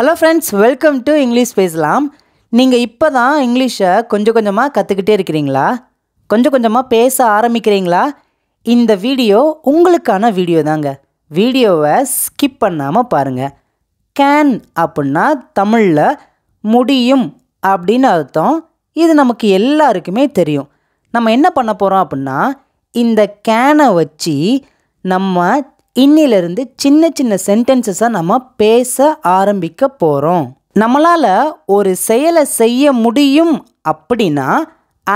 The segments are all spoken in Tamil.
hello friends welcome to English பேசலாம் நீங்கள் இப்போ தான் இங்கிலீஷை கொஞ்சம் கொஞ்சமாக கற்றுக்கிட்டே இருக்கிறீங்களா கொஞ்சம் கொஞ்சமாக பேச ஆரம்பிக்கிறீங்களா இந்த வீடியோ உங்களுக்கான வீடியோ தாங்க வீடியோவை ஸ்கிப் பண்ணாமல் பாருங்கள் கேன் அப்படின்னா தமிழில் முடியும் அப்படின்னு அர்த்தம் இது நமக்கு எல்லாருக்குமே தெரியும் நம்ம என்ன பண்ண போகிறோம் அப்படின்னா இந்த கேனை வச்சு நம்ம இன்னிலிருந்து சின்ன சின்ன சென்டென்சஸாக நம்ம பேச ஆரம்பிக்க போகிறோம் நம்மளால் ஒரு செயலை செய்ய முடியும் அப்படின்னா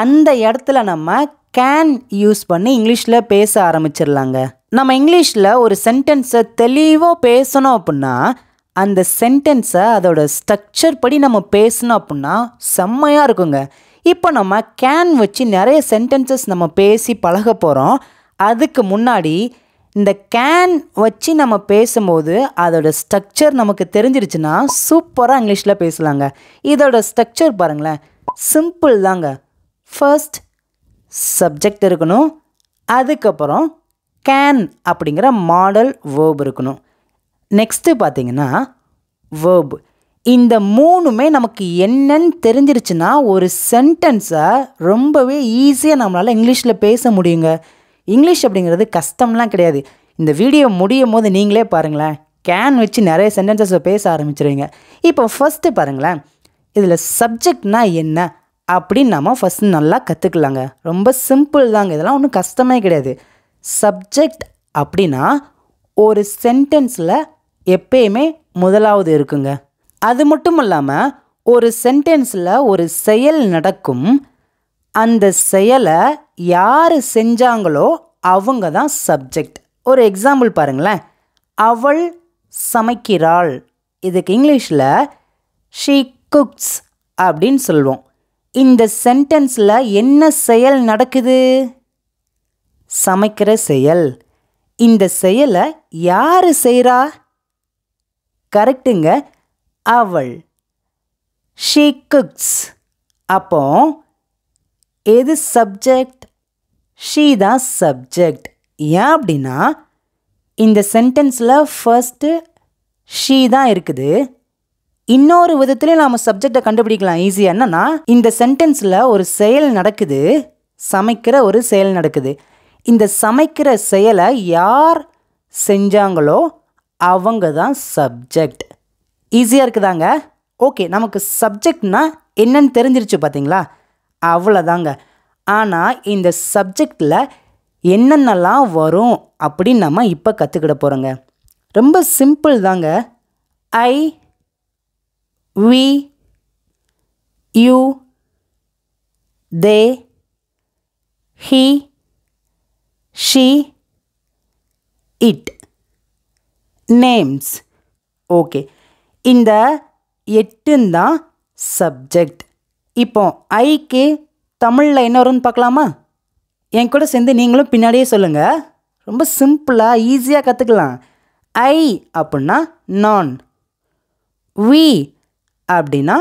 அந்த இடத்துல நம்ம கேன் யூஸ் பண்ணி இங்கிலீஷில் பேச ஆரம்பிச்சிடலாங்க நம்ம இங்கிலீஷில் ஒரு சென்டென்ஸை தெளிவாக பேசணும் அப்படின்னா அந்த சென்டென்ஸை அதோட ஸ்ட்ரக்சர் படி நம்ம பேசணும் அப்படின்னா செம்மையாக இருக்குங்க இப்போ நம்ம கேன் வச்சு நிறைய சென்டென்சஸ் நம்ம பேசி பழக போகிறோம் அதுக்கு முன்னாடி இந்த கேன் வச்சு நம்ம பேசும்போது அதோடய ஸ்ட்ரக்சர் நமக்கு தெரிஞ்சிருச்சுன்னா சூப்பராக இங்கிலீஷில் பேசலாங்க இதோட ஸ்ட்ரக்சர் பாருங்களேன் சிம்பிள் தாங்க ஃபர்ஸ்ட் சப்ஜெக்ட் இருக்கணும் அதுக்கப்புறம் கேன் அப்படிங்கிற மாடல் வேர்ப் இருக்கணும் நெக்ஸ்ட்டு பார்த்தீங்கன்னா வேர்ப் இந்த மூணுமே நமக்கு என்னன்னு தெரிஞ்சிருச்சுன்னா ஒரு சென்டென்ஸை ரொம்பவே ஈஸியாக நம்மளால் இங்கிலீஷில் பேச முடியுங்க இங்கிலீஷ் அப்படிங்கிறது கஷ்டம்லாம் கிடையாது இந்த வீடியோ முடியும் போது நீங்களே பாருங்களேன் கேன் வச்சு நிறைய சென்டென்சஸை பேச ஆரம்பிச்சிருவீங்க இப்போ ஃபஸ்ட்டு பாருங்களேன் இதில் சப்ஜெக்ட்னா என்ன அப்படின்னு நம்ம ஃபஸ்ட் நல்லா கற்றுக்கலாங்க ரொம்ப சிம்பிள் தாங்க இதெல்லாம் ஒன்றும் கஷ்டமே கிடையாது சப்ஜெக்ட் அப்படின்னா ஒரு சென்டென்ஸில் எப்பயுமே முதலாவது இருக்குங்க அது மட்டும் இல்லாமல் ஒரு சென்டென்ஸில் ஒரு செயல் நடக்கும் அந்த செயலை யார் செஞ்சாங்களோ அவங்க தான் சப்ஜெக்ட் ஒரு எக்ஸாம்பிள் பாருங்களேன் அவள் சமைக்கிறாள் இதுக்கு இங்கிலீஷில் ஷீ குக்ஸ் அப்படின்னு சொல்லுவோம் இந்த சென்டென்ஸில் என்ன செயல் நடக்குது சமைக்கிற செயல் இந்த செயலை யார் செய்கிறா கரெக்டுங்க அவள் ஷீ குக்ஸ் அப்போ எது சப்ஜெக்ட் ஷீ தான் சப்ஜெக்ட் ஏன் அப்படின்னா இந்த சென்டென்ஸில் ஃபர்ஸ்ட்டு ஷீ தான் இருக்குது இன்னொரு விதத்தில் நாம் சப்ஜெக்டை கண்டுபிடிக்கலாம் ஈஸியாக என்னன்னா இந்த சென்டென்ஸில் ஒரு செயல் நடக்குது சமைக்கிற ஒரு செயல் நடக்குது இந்த சமைக்கிற செயலை யார் செஞ்சாங்களோ அவங்க தான் சப்ஜெக்ட் ஈஸியாக இருக்குதாங்க ஓகே நமக்கு சப்ஜெக்ட்னா என்னன்னு தெரிஞ்சிருச்சு பார்த்தீங்களா அவ்வளோதாங்க ஆனால் இந்த சப்ஜெக்டில் என்னென்னலாம் வரும் அப்படின்னு நம்ம இப்போ கற்றுக்கிட போகிறோங்க ரொம்ப சிம்பிள் தாங்க I we you they he she it names okay இந்த எட்டுந்தான் சப்ஜெக்ட் இப்போ ஐக்கு தமிழில் என்ன வரும்னு பார்க்கலாமா என் கூட சேர்ந்து நீங்களும் பின்னாடியே சொல்லுங்கள் ரொம்ப சிம்பிளாக ஈஸியாக கற்றுக்கலாம் ஐ அப்படின்னா நான் வி அப்படின்னா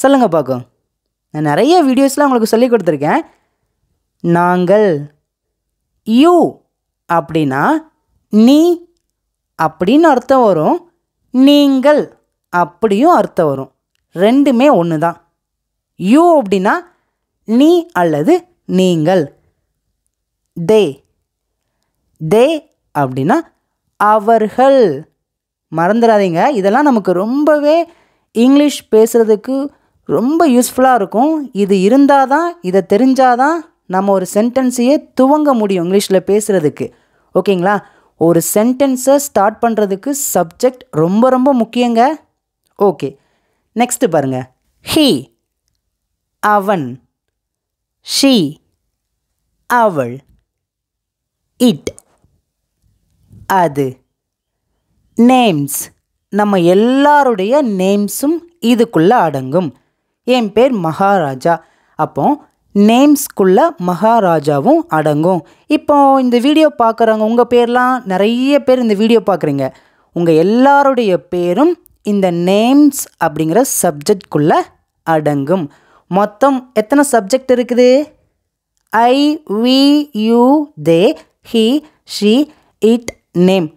சொல்லுங்கள் பார்க்கும் நான் நிறைய வீடியோஸ்லாம் உங்களுக்கு சொல்லி கொடுத்துருக்கேன் நாங்கள் யூ அப்படின்னா நீ அப்படின்னு அர்த்தம் வரும் நீங்கள் அப்படியும் அர்த்தம் வரும் ரெண்டுமே ஒன்று தான் யூ அப்படின்னா நீ அல்லது நீங்கள் தே தே அப்படின்னா அவர்கள் மறந்துடாதீங்க இதெல்லாம் நமக்கு ரொம்பவே இங்கிலீஷ் பேசுகிறதுக்கு ரொம்ப யூஸ்ஃபுல்லாக இருக்கும் இது இருந்தால் தான் இதை தெரிஞ்சால் தான் நம்ம ஒரு சென்டென்ஸையே துவங்க முடியும் இங்கிலீஷில் பேசுகிறதுக்கு ஓகேங்களா ஒரு சென்டென்ஸை ஸ்டார்ட் பண்ணுறதுக்கு சப்ஜெக்ட் ரொம்ப ரொம்ப முக்கியங்க ஓகே நெக்ஸ்ட்டு பாருங்கள் ஹீ அவன் ஷீ அவள் இட் அது நேம்ஸ் நம்ம எல்லாருடைய நேம்ஸும் இதுக்குள்ளே அடங்கும் என் பேர் மகாராஜா அப்போ நேம்ஸ்குள்ள மகாராஜாவும் அடங்கும் இப்போ இந்த வீடியோ பார்க்குறவங்க உங்கள் பேர்லாம் நிறைய பேர் இந்த வீடியோ பார்க்குறீங்க உங்கள் எல்லாருடைய பேரும் இந்த நேம்ஸ் அப்படிங்கிற சப்ஜெக்ட்குள்ளே அடங்கும் மொத்தம் எத்தனை சப்ஜெக்ட் இருக்குது I we you they he she it name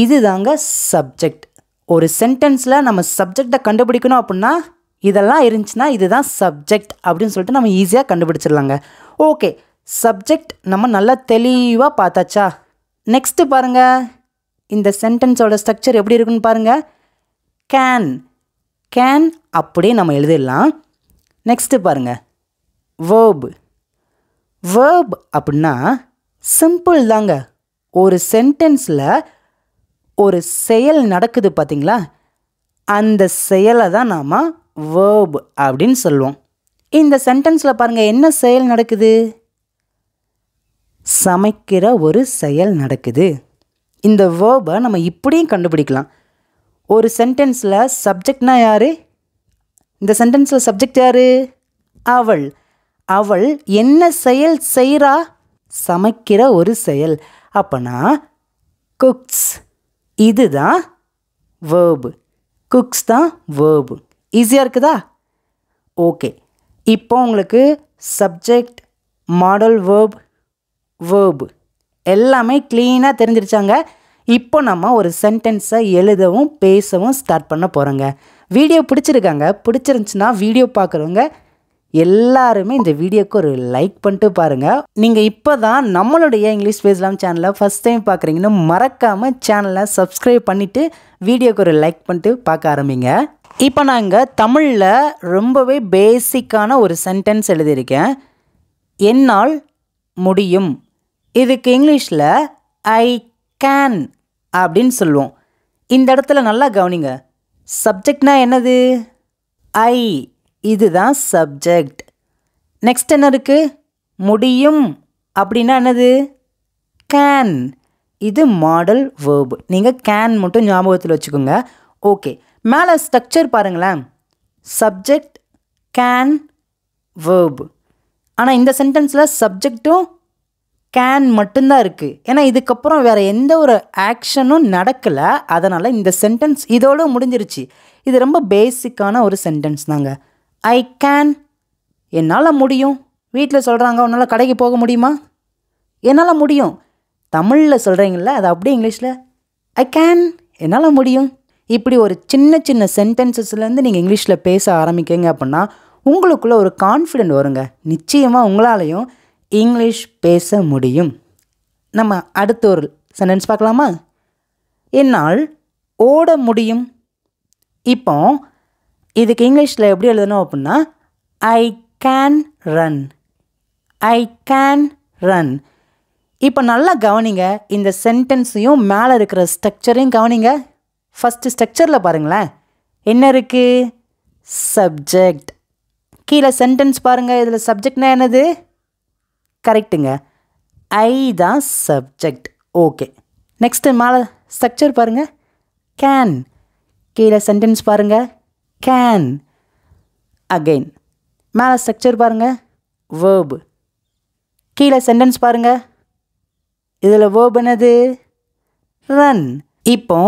இது தாங்க சப்ஜெக்ட் ஒரு சென்டென்ஸில் நம்ம சப்ஜெக்டை கண்டுபிடிக்கணும் அப்படின்னா இதெல்லாம் இருந்துச்சுன்னா இதுதான் சப்ஜெக்ட் அப்படின்னு சொல்லிட்டு நம்ம ஈஸியாக கண்டுபிடிச்சிடலாங்க ஓகே சப்ஜெக்ட் நம்ம நல்லா தெளிவாக பார்த்தாச்சா நெக்ஸ்ட்டு பாருங்கள் இந்த சென்டென்ஸோட ஸ்ட்ரக்சர் எப்படி இருக்குன்னு பாருங்கள் கேன் கேன் அப்படியே நம்ம எழுதிடலாம் நெக்ஸ்ட்டு பாருங்கள் வேர்பு வேர்ப் அப்படின்னா சிம்பிள் தாங்க ஒரு சென்டென்ஸில் ஒரு செயல் நடக்குது பார்த்திங்களா அந்த செயலை தான் நாம் வேர்ப் அப்படின்னு சொல்லுவோம் இந்த சென்டென்ஸில் பாருங்கள் என்ன செயல் நடக்குது சமைக்கிற ஒரு செயல் நடக்குது இந்த வேர்பை நம்ம இப்படியும் கண்டுபிடிக்கலாம் ஒரு சென்டென்ஸில் சப்ஜெக்ட்னா யார் இந்த சென்டென்ஸில் சப்ஜெக்ட் யார் அவள் அவள் என்ன செயல் செய்கிறா சமைக்கிற ஒரு செயல் அப்பனா குக்ஸ் இதுதான் வேர்பு குக்ஸ் தான் வேர்பு ஈஸியாக இருக்குதா ஓகே இப்போ உங்களுக்கு சப்ஜெக்ட் மாடல் வேர்ப் வேர்பு எல்லாமே க்ளீனாக தெரிஞ்சிருச்சாங்க இப்போ நம்ம ஒரு சென்டென்ஸை எழுதவும் பேசவும் ஸ்டார்ட் பண்ண போகிறோங்க வீடியோ பிடிச்சிருக்காங்க பிடிச்சிருந்துச்சுன்னா வீடியோ பார்க்குறவங்க எல்லாருமே இந்த வீடியோக்கு ஒரு லைக் பண்ணிட்டு பாருங்கள் நீங்கள் இப்போ தான் நம்மளுடைய இங்கிலீஷ் பேசலாம் சேனலை ஃபஸ்ட் டைம் பார்க்குறீங்கன்னு மறக்காமல் சேனலை சப்ஸ்கிரைப் பண்ணிவிட்டு வீடியோக்கு ஒரு லைக் பண்ணிட்டு பார்க்க ஆரம்பிங்க இப்போ நான் இங்கே தமிழில் ரொம்பவே பேசிக்கான ஒரு சென்டென்ஸ் எழுதியிருக்கேன் என்னால் முடியும் இதுக்கு இங்கிலீஷில் ஐ கேன் அப்படின்னு சொல்லுவோம் இந்த இடத்துல நல்லா கவனிங்க சப்ஜெக்ட்னா என்னது ஐ இதுதான் சப்ஜெக்ட் நெக்ஸ்ட் என்ன இருக்குது முடியும் அப்படின்னா என்னது கேன் இது மாடல் வேர்பு நீங்கள் கேன் மட்டும் ஞாபகத்தில் வச்சுக்கோங்க ஓகே மேலே ஸ்ட்ரக்சர் பாருங்களேன் சப்ஜெக்ட் கேன் வேர்பு ஆனால் இந்த சென்டென்ஸில் சப்ஜெக்டும் கேன் மட்டும்தான் இருக்குது ஏன்னா இதுக்கப்புறம் வேறு எந்த ஒரு ஆக்ஷனும் நடக்கலை அதனால் இந்த சென்டென்ஸ் இதோடு முடிஞ்சிருச்சு இது ரொம்ப பேசிக்கான ஒரு சென்டென்ஸ் தாங்க ஐ கேன் என்னால் முடியும் வீட்டில் சொல்கிறாங்க உன்னால் கடைக்கு போக முடியுமா என்னால் முடியும் தமிழில் சொல்கிறீங்கள அது அப்படியே இங்கிலீஷில் ஐ கேன் என்னால் முடியும் இப்படி ஒரு சின்ன சின்ன சென்டென்சஸ்லேருந்து நீங்கள் இங்கிலீஷில் பேச ஆரம்பிக்கங்க அப்படின்னா உங்களுக்குள்ளே ஒரு கான்ஃபிடென்ட் வருங்க நிச்சயமாக உங்களாலையும் இங்கிலீஷ் பேச முடியும் நம்ம அடுத்த ஒரு சென்டென்ஸ் பார்க்கலாமா என்னால் ஓட முடியும் இப்போ இதுக்கு இங்கிலீஷில் எப்படி எழுதணும் அப்படின்னா I can run I can run இப்போ நல்லா கவனிங்க இந்த சென்டென்ஸையும் மேலே இருக்கிற ஸ்ட்ரக்சரையும் கவனிங்க ஃபஸ்ட்டு ஸ்ட்ரக்சரில் பாருங்களேன் என்ன இருக்குது சப்ஜெக்ட் கீழே சென்டென்ஸ் பாருங்கள் இதில் சப்ஜெக்ட்னா என்னது கரெக்டுங்க ஐ தான் சப்ஜெக்ட் ஓகே நெக்ஸ்ட்டு மேலே ஸ்ட்ரக்சர் பாருங்கள் கேன் கீழே சென்டென்ஸ் பாருங்கள் கேன் அகெயின் மேலே ஸ்ட்ரக்சர் பாருங்கள் வேர்பு கீழே சென்டென்ஸ் பாருங்கள் இதில் வேர்ப் என்னது ரன் இப்போ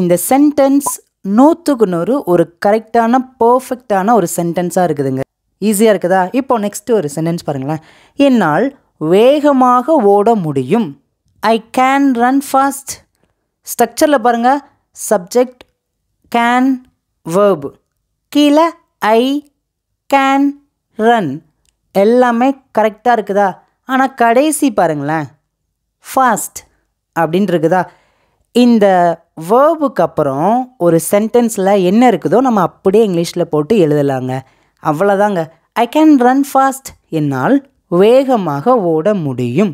இந்த சென்டென்ஸ் நூற்றுக்கு நூறு ஒரு கரெக்டான பர்ஃபெக்டான ஒரு சென்டென்ஸாக இருக்குதுங்க ஈஸியாக இருக்குதா இப்போ நெக்ஸ்ட்டு ஒரு சென்டென்ஸ் பாருங்களேன் என்னால் வேகமாக ஓட முடியும் ஐ கேன் ரன் ஃபாஸ்ட் ஸ்ட்ரக்சரில் பாருங்கள் சப்ஜெக்ட் கேன் வேர்பு கீழே ஐ கேன் ரன் எல்லாமே கரெக்டாக இருக்குதா ஆனால் கடைசி பாருங்களேன் ஃபாஸ்ட் அப்படின்ட்டு இருக்குதா இந்த வேர்புக்கு அப்புறம் ஒரு சென்டென்ஸில் என்ன இருக்குதோ நம்ம அப்படியே இங்கிலீஷில் போட்டு எழுதலாங்க அவ்வளோதாங்க ஐ கேன் ரன் ஃபாஸ்ட் என்னால் வேகமாக ஓட முடியும்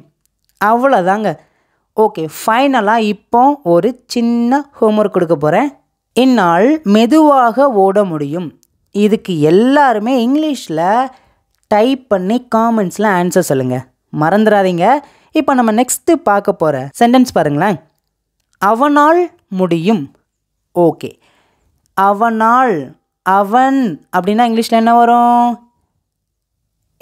அவ்வளோதாங்க ஓகே ஃபைனலாக இப்போ ஒரு சின்ன ஹோம்ஒர்க் கொடுக்க போகிறேன் இந்நாள் மெதுவாக ஓட முடியும் இதுக்கு எல்லாருமே இங்கிலீஷில் டைப் பண்ணி காமெண்ட்ஸில் ஆன்சர் சொல்லுங்கள் மறந்துடாதீங்க இப்போ நம்ம நெக்ஸ்ட்டு பார்க்க போகிற சென்டென்ஸ் பாருங்களேன் அவனால் முடியும் ஓகே அவனால் அவன் அப்படின்னா இங்கிலீஷில் என்ன வரும்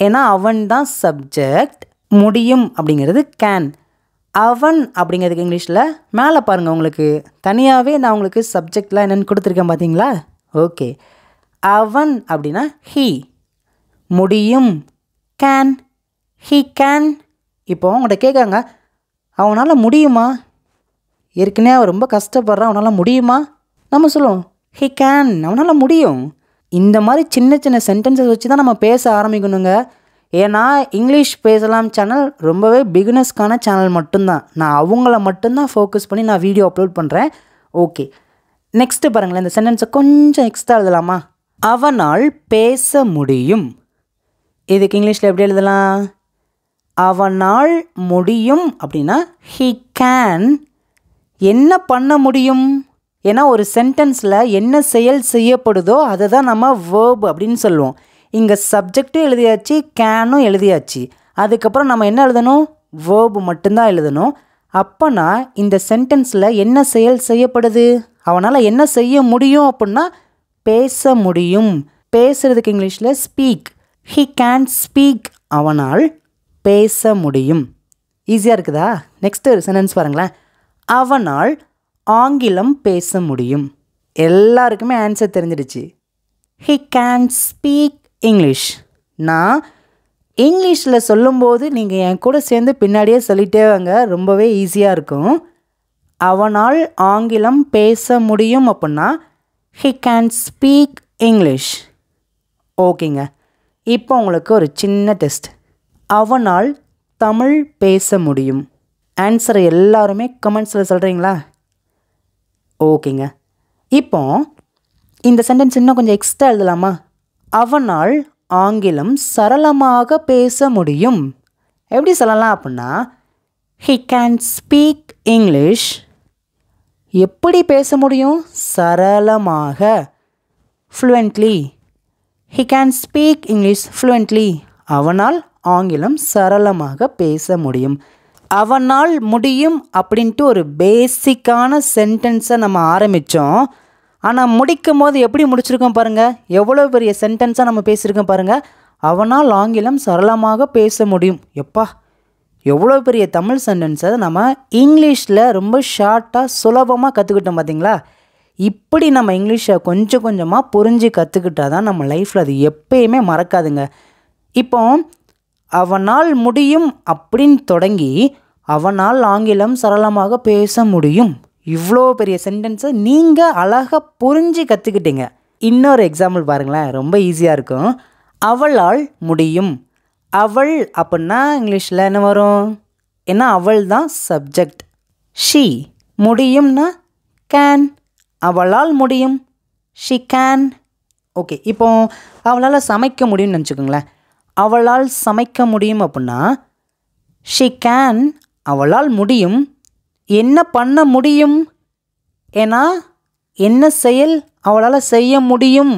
ஏன்னா அவன் தான் சப்ஜெக்ட் முடியும் அப்படிங்கிறது கேன் அவன் அப்படிங்கிறதுக்கு இங்கிலீஷில் மேலே பாருங்கள் உங்களுக்கு தனியாகவே நான் உங்களுக்கு சப்ஜெக்ட்லாம் என்னென்னு கொடுத்துருக்கேன் பார்த்தீங்களா ஓகே அவன் அப்படின்னா ஹீ முடியும் கேன் ஹீ கேன் இப்போ உங்கள்கிட்ட கேட்காங்க அவனால் முடியுமா ஏற்கனவே அவன் ரொம்ப கஷ்டப்படுறான் அவனால் முடியுமா நம்ம சொல்லுவோம் ஹி கேன் அவனால் முடியும் இந்த மாதிரி சின்ன சின்ன சென்டென்சஸ் வச்சு தான் நம்ம பேச ஆரம்பிக்கணுங்க ஏன்னா இங்கிலீஷ் பேசலாம் சேனல் ரொம்பவே பிகினஸ்க்கான சேனல் மட்டும்தான் நான் அவங்கள மட்டும்தான் ஃபோக்கஸ் பண்ணி நான் வீடியோ அப்லோட் பண்ணுறேன் ஓகே நெக்ஸ்ட்டு பாருங்களேன் இந்த சென்டென்ஸை கொஞ்சம் எக்ஸ்ட்ரா எழுதலாமா அவனால் பேச முடியும் இதுக்கு இங்கிலீஷில் எப்படி எழுதலாம் அவனால் முடியும் அப்படின்னா ஹீ கேன் என்ன பண்ண முடியும் ஏன்னா ஒரு சென்டென்ஸில் என்ன செயல் செய்யப்படுதோ அதை தான் நம்ம வேர்பு அப்படின்னு சொல்லுவோம் இங்கே சப்ஜெக்டும் எழுதியாச்சு கேனும் எழுதியாச்சு அதுக்கப்புறம் நம்ம என்ன எழுதணும் வேர்பு மட்டும்தான் எழுதணும் அப்போனா இந்த சென்டென்ஸில் என்ன செயல் செய்யப்படுது அவனால் என்ன செய்ய முடியும் அப்படின்னா பேச முடியும் பேசுகிறதுக்கு இங்கிலீஷில் ஸ்பீக் ஹி கேன் ஸ்பீக் அவனால் பேச முடியும் ஈஸியாக இருக்குதா நெக்ஸ்ட்டு சென்டென்ஸ் பாருங்களேன் அவனால் ஆங்கிலம் பேச முடியும் எல்லாருக்குமே ஆன்சர் தெரிஞ்சிடுச்சு ஹி கேன் ஸ்பீக் இங்கிலீஷ் நான் இங்கிலீஷில் சொல்லும்போது நீங்கள் என் கூட சேர்ந்து பின்னாடியே சொல்லிட்டே வாங்க ரொம்பவே ஈஸியாக இருக்கும் அவனால் ஆங்கிலம் பேச முடியும் அப்படின்னா ஹி கேன் ஸ்பீக் இங்கிலீஷ் ஓகேங்க இப்போ உங்களுக்கு ஒரு சின்ன டெஸ்ட் அவனால் தமிழ் பேச முடியும் ஆன்சரை எல்லாருமே கமெண்ட்ஸில் சொல்கிறீங்களா ஓகேங்க இப்போ இந்த சென்டென்ஸ் இன்னும் கொஞ்சம் எக்ஸ்ட்ரா எழுதலாமா அவனால் ஆங்கிலம் சரளமாக பேச முடியும் எப்படி சொல்லலாம் அப்படின்னா ஹி கேன் ஸ்பீக் இங்கிலீஷ் எப்படி பேச முடியும் சரளமாக fluently he can speak English fluently அவனால் ஆங்கிலம் சரளமாக பேச முடியும் அவனால் முடியும் அப்படின்ட்டு ஒரு பேசிக்கான சென்டென்ஸை நம்ம ஆரம்பித்தோம் ஆனால் முடிக்கும் போது எப்படி முடிச்சிருக்கோம் பாருங்கள் எவ்வளோ பெரிய சென்டென்ஸாக நம்ம பேசியிருக்கோம் பாருங்கள் அவனால் ஆங்கிலம் சரளமாக பேச முடியும் எப்பா எவ்வளோ பெரிய தமிழ் சென்டென்ஸை நம்ம இங்கிலீஷில் ரொம்ப ஷார்ட்டாக சுலபமாக கற்றுக்கிட்டோம் பார்த்தீங்களா இப்படி நம்ம இங்கிலீஷை கொஞ்சம் கொஞ்சமாக புரிஞ்சு கற்றுக்கிட்டா தான் நம்ம லைஃப்பில் அது எப்பயுமே மறக்காதுங்க இப்போ அவனால் முடியும் அப்படின்னு தொடங்கி அவனால் ஆங்கிலம் சரளமாக பேச முடியும் இவ்வளோ பெரிய சென்டென்ஸை நீங்கள் அழகாக புரிஞ்சு கற்றுக்கிட்டீங்க இன்னொரு எக்ஸாம்பிள் பாருங்களேன் ரொம்ப ஈஸியாக இருக்கும் அவளால் முடியும் அவள் அப்படின்னா இங்கிலீஷில் என்ன வரும் ஏன்னா அவள் தான் சப்ஜெக்ட் ஷீ முடியும்னா கேன் அவளால் முடியும் ஷி கேன் ஓகே இப்போ அவளால் சமைக்க முடியும்னு நினச்சிக்கோங்களேன் அவளால் சமைக்க முடியும் அப்படின்னா ஷி கேன் அவளால் முடியும் என்ன பண்ண முடியும் ஏன்னா என்ன செயல் அவளால் செய்ய முடியும்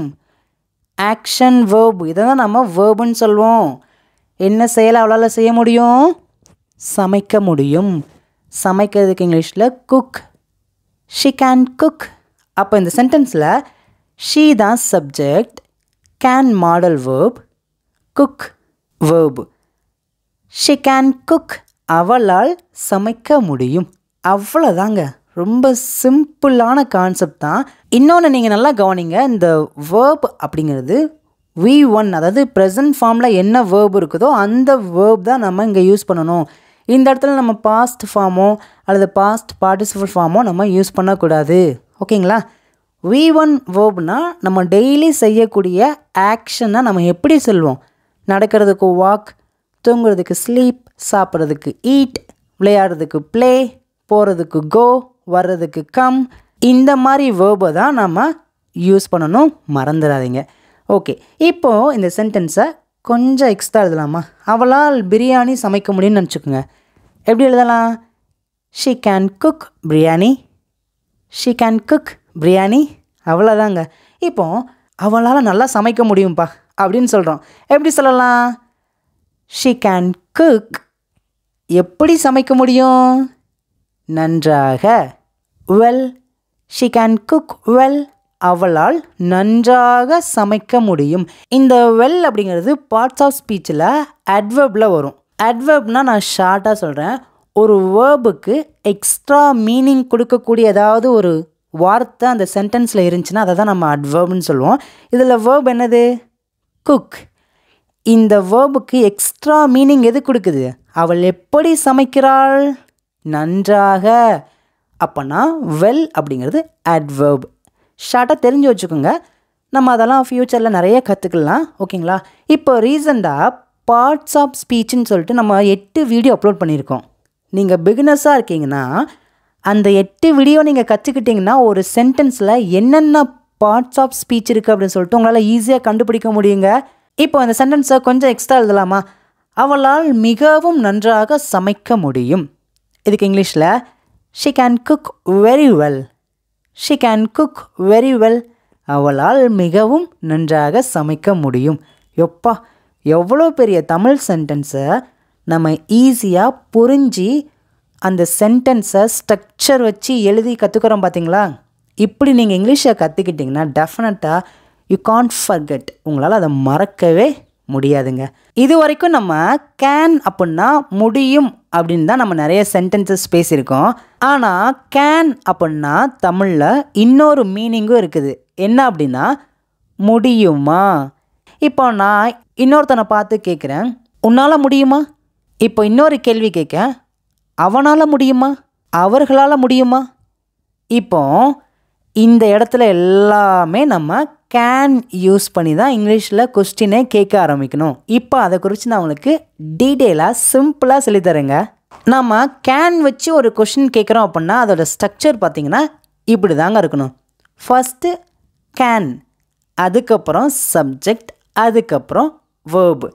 ஆக்ஷன் வேர்பு இதை தான் நம்ம வேர்புன்னு சொல்லுவோம் என்ன செயல் அவளால் செய்ய முடியும் சமைக்க முடியும் சமைக்கிறதுக்கு இங்கிலீஷில் குக் ஷி கேன் குக் அப்போ இந்த சென்டென்ஸில் ஷீ தான் subject can modal verb cook verb she can cook அவளால் சமைக்க முடியும் அவ்வளோதாங்க ரொம்ப சிம்பிளான கான்செப்ட் தான் இன்னொன்று நீங்கள் நல்லா கவனிங்க இந்த வேர்ப் அப்படிங்கிறது வி ஒன் அதாவது ப்ரெசன்ட் ஃபார்மில் என்ன வேர்ப் இருக்குதோ அந்த வேர்ப் தான் நம்ம இங்கே யூஸ் பண்ணணும் இந்த இடத்துல நம்ம பாஸ்ட் ஃபார்மோ அல்லது பாஸ்ட் பார்ட்டிசிபல் ஃபார்மோ நம்ம யூஸ் பண்ணக்கூடாது ஓகேங்களா வி ஒன் வேர்ப்னால் நம்ம டெய்லி செய்யக்கூடிய ஆக்ஷனை நம்ம எப்படி சொல்வோம் நடக்கிறதுக்கு வாக் தூங்குறதுக்கு ஸ்லீப் சாப்பிட்றதுக்கு ஈட் விளையாடுறதுக்கு ப்ளே போகிறதுக்கு கோ வர்றதுக்கு கம் இந்த மாதிரி வேர்பை தான் நம்ம யூஸ் பண்ணணும் மறந்துடாதீங்க ஓகே இப்போது இந்த சென்டென்ஸை கொஞ்சம் எக்ஸ்ட்ரா எழுதலாமா அவளால் பிரியாணி சமைக்க முடியும்னு நினச்சிக்கோங்க எப்படி எழுதலாம் she can cook biryani she can cook biryani அவ்வளோதாங்க இப்போது அவளால் நல்லா சமைக்க முடியும்ப்பா அப்படின்னு சொல்கிறோம் எப்படி சொல்லலாம் ஷீ கேன் குக் எப்படி சமைக்க முடியும் நன்றாக well she can cook well அவளால் நன்றாக சமைக்க முடியும் இந்த வெல் அப்படிங்கிறது பார்ட்ஸ் ஆஃப் ஸ்பீச்சில் அட்வெப்பில் வரும் அட்வர்ப்னால் நான் ஷார்ட்டாக சொல்கிறேன் ஒரு வேர்புக்கு எக்ஸ்ட்ரா மீனிங் கொடுக்கக்கூடிய ஏதாவது ஒரு வார்த்தை அந்த சென்டென்ஸில் இருந்துச்சுன்னா அதை தான் நம்ம அட்வர்ப்னு சொல்லுவோம் இதில் வேர்ப் என்னது குக் இந்த வேர்புக்கு எக்ஸ்ட்ரா மீனிங் எது கொடுக்குது அவள் எப்படி சமைக்கிறாள் நன்றாக அப்போனா வெல் அப்படிங்கிறது அட்வர்ப் ஷார்ட்டாக தெரிஞ்சு வச்சுக்கோங்க நம்ம அதெல்லாம் ஃப்யூச்சரில் நிறைய கற்றுக்கலாம் ஓகேங்களா இப்போ ரீசெண்டாக பார்ட்ஸ் ஆஃப் ஸ்பீச்சுன்னு சொல்லிட்டு நம்ம எட்டு வீடியோ அப்லோட் பண்ணியிருக்கோம் நீங்கள் பிகினஸாக இருக்கீங்கன்னா அந்த எட்டு வீடியோ நீங்கள் கற்றுக்கிட்டிங்கன்னா ஒரு சென்டென்ஸில் என்னென்ன பார்ட்ஸ் ஆஃப் ஸ்பீச் இருக்குது அப்படின்னு சொல்லிட்டு உங்களால் ஈஸியாக கண்டுபிடிக்க முடியுங்க இப்போ அந்த சென்டென்ஸை கொஞ்சம் எக்ஸ்ட்ரா எழுதலாமா அவளால் மிகவும் நன்றாக சமைக்க முடியும் இதுக்கு இங்கிலீஷில் she can cook very well she can cook very well அவளால் மிகவும் நன்றாக சமைக்க முடியும் எப்பா எவ்வளோ பெரிய தமிழ் சென்டென்ஸை நம்ம ஈஸியாக புரிஞ்சு அந்த சென்டென்ஸை ஸ்ட்ரக்சர் வச்சு எழுதி கற்றுக்குறோம் பார்த்தீங்களா இப்படி நீங்கள் இங்கிலீஷை கற்றுக்கிட்டிங்கன்னா டெஃபினட்டாக யூ கான்ட் ஃபர்கெட் உங்களால் அதை மறக்கவே முடியாதுங்க இது வரைக்கும் நம்ம கேன் அப்படின்னா முடியும் அப்படின்னு தான் நம்ம நிறைய சென்டென்சஸ் பேசியிருக்கோம் ஆனால் கேன் அப்படின்னா தமிழில் இன்னொரு மீனிங்கும் இருக்குது என்ன அப்படின்னா முடியுமா இப்போ நான் இன்னொருத்தனை பார்த்து கேட்குறேன் உன்னால் முடியுமா இப்போ இன்னொரு கேள்வி கேட்க அவனால் முடியுமா அவர்களால் முடியுமா இப்போது இந்த இடத்துல எல்லாமே நம்ம கேன் யூஸ் பண்ணி தான் இங்கிலீஷில் கொஸ்டினை கேட்க ஆரம்பிக்கணும் இப்போ அதை குறித்து நான் உங்களுக்கு டீட்டெயிலாக சிம்பிளாக சொல்லித்தரேங்க நம்ம கேன் வச்சு ஒரு கொஷின் கேட்குறோம் அப்படின்னா அதோடய ஸ்ட்ரக்சர் பார்த்திங்கன்னா இப்படி தாங்க இருக்கணும் ஃபஸ்ட்டு கேன் அதுக்கப்புறம் சப்ஜெக்ட் அதுக்கப்புறம் வேர்பு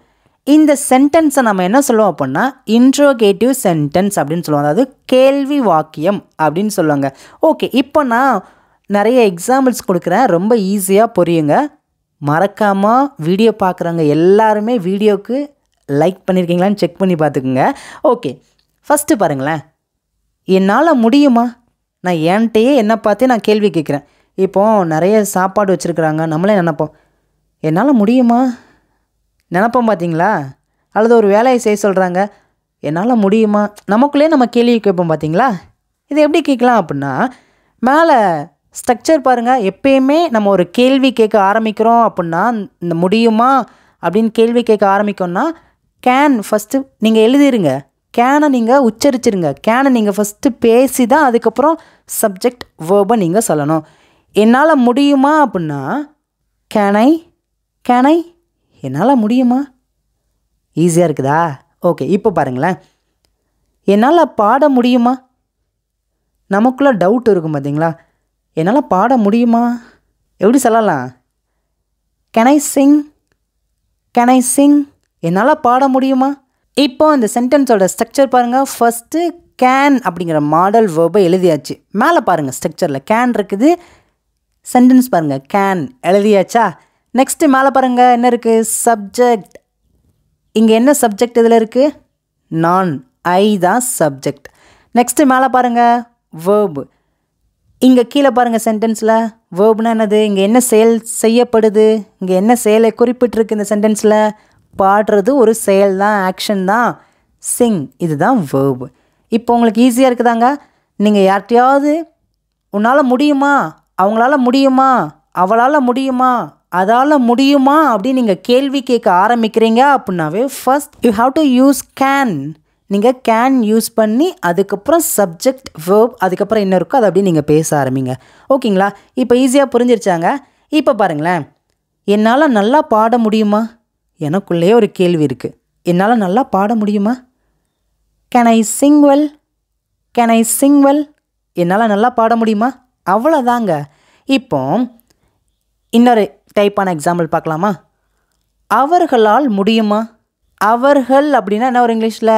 இந்த சென்டென்ஸை நம்ம என்ன சொல்லுவோம் அப்படின்னா இன்ட்ரோகேட்டிவ் சென்டென்ஸ் அப்படின்னு சொல்லுவோம் அதாவது கேள்வி வாக்கியம் அப்படின்னு சொல்லுவாங்க ஓகே இப்போ நான் நிறைய எக்ஸாம்பிள்ஸ் கொடுக்குறேன் ரொம்ப ஈஸியாக புரியுங்க மறக்காமல் வீடியோ பார்க்குறவங்க எல்லாருமே வீடியோவுக்கு லைக் பண்ணியிருக்கீங்களான்னு செக் பண்ணி பார்த்துக்குங்க ஓகே ஃபஸ்ட்டு பாருங்களேன் என்னால் முடியுமா நான் என்கிட்டயே என்ன பார்த்தே நான் கேள்வி கேட்குறேன் இப்போது நிறைய சாப்பாடு வச்சுருக்குறாங்க நம்மளே நினப்போம் என்னால் முடியுமா நினப்போம் பார்த்தீங்களா அல்லது ஒரு வேலையை செய்ய சொல்கிறாங்க என்னால் முடியுமா நமக்குள்ளே நம்ம கேள்வி கேட்போம் பார்த்தீங்களா இது எப்படி கேட்கலாம் அப்படின்னா மேலே ஸ்ட்ரக்சர் பாருங்கள் எப்பயுமே நம்ம ஒரு கேள்வி கேட்க ஆரம்பிக்கிறோம் அப்படின்னா இந்த முடியுமா அப்படின்னு கேள்வி கேட்க ஆரம்பிக்கோம்னா கேன் ஃபஸ்ட்டு நீங்கள் எழுதிருங்க கேனை நீங்கள் உச்சரிச்சிருங்க கேனை நீங்கள் ஃபஸ்ட்டு பேசி தான் அதுக்கப்புறம் சப்ஜெக்ட் வேர்பை நீங்கள் சொல்லணும் என்னால் முடியுமா அப்படின்னா கேனை கேனை என்னால் முடியுமா ஈஸியாக இருக்குதா ஓகே இப்போ பாருங்களேன் என்னால் பாட முடியுமா நமக்குள்ளே டவுட் இருக்கும் பார்த்தீங்களா என்னால் பாட முடியுமா எப்படி சொல்லலாம் கெனை சிங் கெனை சிங் என்னால் பாட முடியுமா இப்போ அந்த சென்டென்ஸோட ஸ்ட்ரக்சர் பாருங்கள் ஃபஸ்ட்டு கேன் அப்படிங்கிற மாடல் வேர்பை எழுதியாச்சு மேலே பாருங்கள் ஸ்ட்ரக்சரில் கேன் இருக்குது சென்டென்ஸ் பாருங்கள் கேன் எழுதியாச்சா நெக்ஸ்ட்டு மேலே பாருங்கள் என்ன இருக்குது சப்ஜெக்ட் இங்கே என்ன சப்ஜெக்ட் இதில் இருக்குது நான் ஐ தான் சப்ஜெக்ட் நெக்ஸ்ட்டு மேலே பாருங்கள் வேர்பு இங்கே கீழே பாருங்கள் சென்டென்ஸில் வேர்ப்னா என்னது இங்கே என்ன செயல் செய்யப்படுது இங்கே என்ன செயலை குறிப்பிட்டிருக்கு இந்த சென்டென்ஸில் பாடுறது ஒரு செயல் தான் ஆக்ஷன் தான் சிங் இதுதான் வேர்ப் இப்போ உங்களுக்கு ஈஸியாக இருக்குதாங்க நீங்கள் யார்ட்டையாவது உன்னால் முடியுமா அவங்களால முடியுமா அவளால் முடியுமா அதால் முடியுமா அப்படின்னு நீங்கள் கேள்வி கேட்க ஆரம்பிக்கிறீங்க அப்படின்னாவே first you have to use can நீங்கள் கேன் யூஸ் பண்ணி அதுக்கப்புறம் சப்ஜெக்ட் வேர்ப் அதுக்கப்புறம் என்ன இருக்கோ அதை அப்படியே நீங்கள் பேச ஆரம்பிங்க ஓகேங்களா இப்போ ஈஸியாக புரிஞ்சிருச்சாங்க இப்போ பாருங்களேன் என்னால் நல்லா பாட முடியுமா எனக்குள்ளேயே ஒரு கேள்வி இருக்குது என்னால் நல்லா பாட முடியுமா can I sing well can I sing well என்னால் நல்லா பாட முடியுமா அவ்வளோதாங்க இப்போ இன்னொரு டைப்பான எக்ஸாம்பிள் பார்க்கலாமா அவர்களால் முடியுமா அவர்கள் அப்படின்னா என்ன ஒரு இங்கிலீஷில்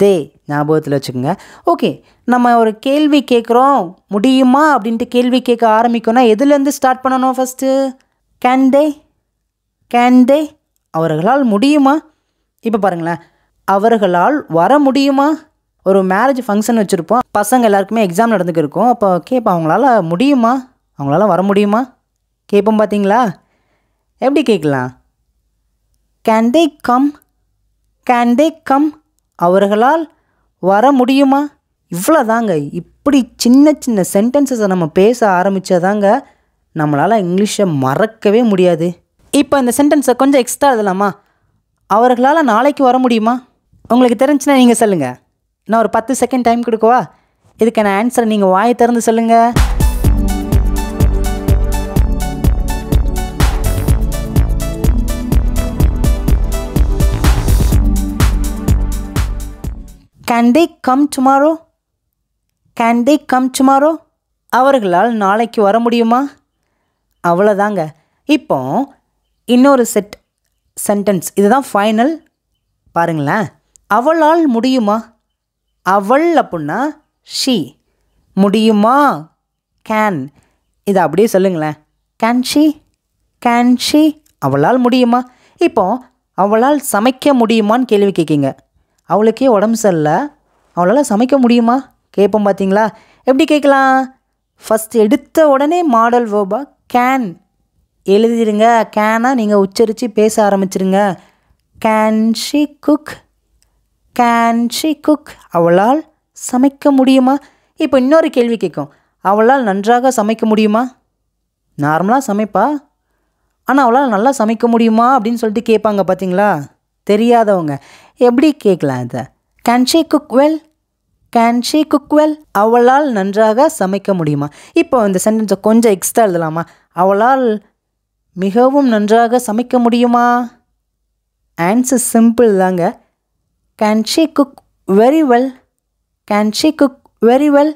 தே ஞாபகத்தில் வச்சுக்கோங்க ஓகே நம்ம ஒரு கேள்வி கேட்குறோம் முடியுமா அப்படின்ட்டு கேள்வி கேட்க ஆரம்பிக்கணும்னா எதுலேருந்து ஸ்டார்ட் பண்ணணும் first can they can they அவர்களால் முடியுமா இப்போ பாருங்களேன் அவர்களால் வர முடியுமா ஒரு மேரேஜ் ஃபங்க்ஷன் வச்சுருப்போம் பசங்க எல்லாருக்குமே எக்ஸாம் நடந்துக்கு அப்போ கேட்போம் அவங்களால முடியுமா அவங்களால வர முடியுமா கேட்போம் பார்த்தீங்களா எப்படி கேட்கலாம் can they come can they come அவர்களால் வர முடியுமா இவ்வளோதாங்க இப்படி சின்ன சின்ன சென்டென்சஸை நம்ம பேச ஆரம்பித்ததாங்க நம்மளால் இங்கிலீஷை மறக்கவே முடியாது இப்போ இந்த சென்டென்ஸை கொஞ்சம் எக்ஸ்ட்ரா எழுதலாமா அவர்களால் நாளைக்கு வர முடியுமா உங்களுக்கு தெரிஞ்சுன்னா நீங்கள் சொல்லுங்கள் நான் ஒரு பத்து செகண்ட் டைம் கொடுக்கவா இதுக்கான ஆன்சரை நீங்கள் வாயை திறந்து சொல்லுங்கள் can they come tomorrow can they come tomorrow அவர்களால் நாளைக்கு வர முடியுமா அவ்வளோதாங்க இப்போ இன்னொரு செட் சென்டென்ஸ் இதுதான் ஃபைனல் பாருங்களேன் அவளால் முடியுமா அவள் அப்புடின்னா ஷீ முடியுமா கேன் இதை அப்படியே சொல்லுங்களேன் கேன் ஷீ கேன் ஷீ அவளால் முடியுமா இப்போ அவளால் சமைக்க முடியுமான்னு கேள்வி கேட்கிங்க அவளுக்கே உடம்பு சரியில்லை அவளால் சமைக்க முடியுமா கேட்போம் பார்த்தீங்களா எப்படி கேட்கலாம் ஃபஸ்ட் எடுத்த உடனே மாடல் வேர்பா கேன் எழுதிடுங்க கேனாக நீங்கள் உச்சரித்து பேச ஆரம்பிச்சிருங்க can she cook can she cook அவளால் சமைக்க முடியுமா இப்போ இன்னொரு கேள்வி கேட்கும் அவளால் நன்றாக சமைக்க முடியுமா நார்மலாக சமைப்பா ஆனால் அவளால் நல்லா சமைக்க முடியுமா அப்படின்னு சொல்லிட்டு கேட்பாங்க பார்த்தீங்களா தெரியாதவங்க எப்படி கேட்கலாம் இதை can she cook well can she cook well அவளால் நன்றாக சமைக்க முடியுமா இப்போ இந்த சென்டென்ஸை கொஞ்சம் எக்ஸ்ட்ரா எழுதலாமா அவளால் மிகவும் நன்றாக சமைக்க முடியுமா ஆன்சர் சிம்பிள் தாங்க can she cook very well can she cook very well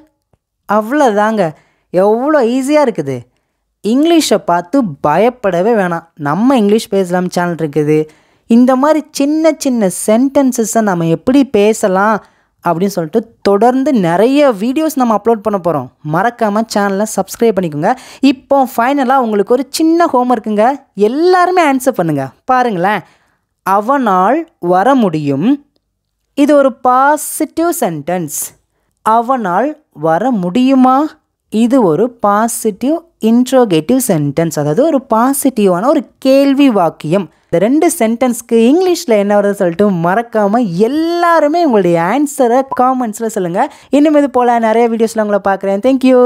அவ்வளோதாங்க எவ்வளோ ஈஸியாக இருக்குது இங்கிலீஷை பார்த்து பயப்படவே வேணாம் நம்ம இங்கிலீஷ் பேசலாம் சேனல் இருக்குது இந்த மாதிரி சின்ன சின்ன சென்டென்சஸை நம்ம எப்படி பேசலாம் அப்படின்னு சொல்லிட்டு தொடர்ந்து நிறைய வீடியோஸ் நம்ம அப்லோட் பண்ண போகிறோம் மறக்காமல் சேனலை சப்ஸ்கிரைப் பண்ணிக்கோங்க இப்போ ஃபைனலாக உங்களுக்கு ஒரு சின்ன ஹோம் ஒர்க்குங்க எல்லாருமே ஆன்சர் பண்ணுங்கள் பாருங்களேன் அவனால் வர முடியும் இது ஒரு பாசிட்டிவ் சென்டென்ஸ் அவனால் வர முடியுமா இது ஒரு பாசிட்டிவ் இன்ட்ரோகேட்டிவ் சென்டென்ஸ் அதாவது ஒரு பாசிட்டிவான ஒரு கேள்வி வாக்கியம் இந்த ரெண்டு சென்டென்ஸ்க்கு இங்கிலீஷில் என்ன வருது சொல்லிட்டு மறக்காமல் எல்லாருமே உங்களுடைய ஆன்சரை காமெண்ட்ஸில் சொல்லுங்கள் இன்னும் இது போல் நிறைய வீடியோஸில் உங்களை பார்க்குறேன் தேங்க்யூ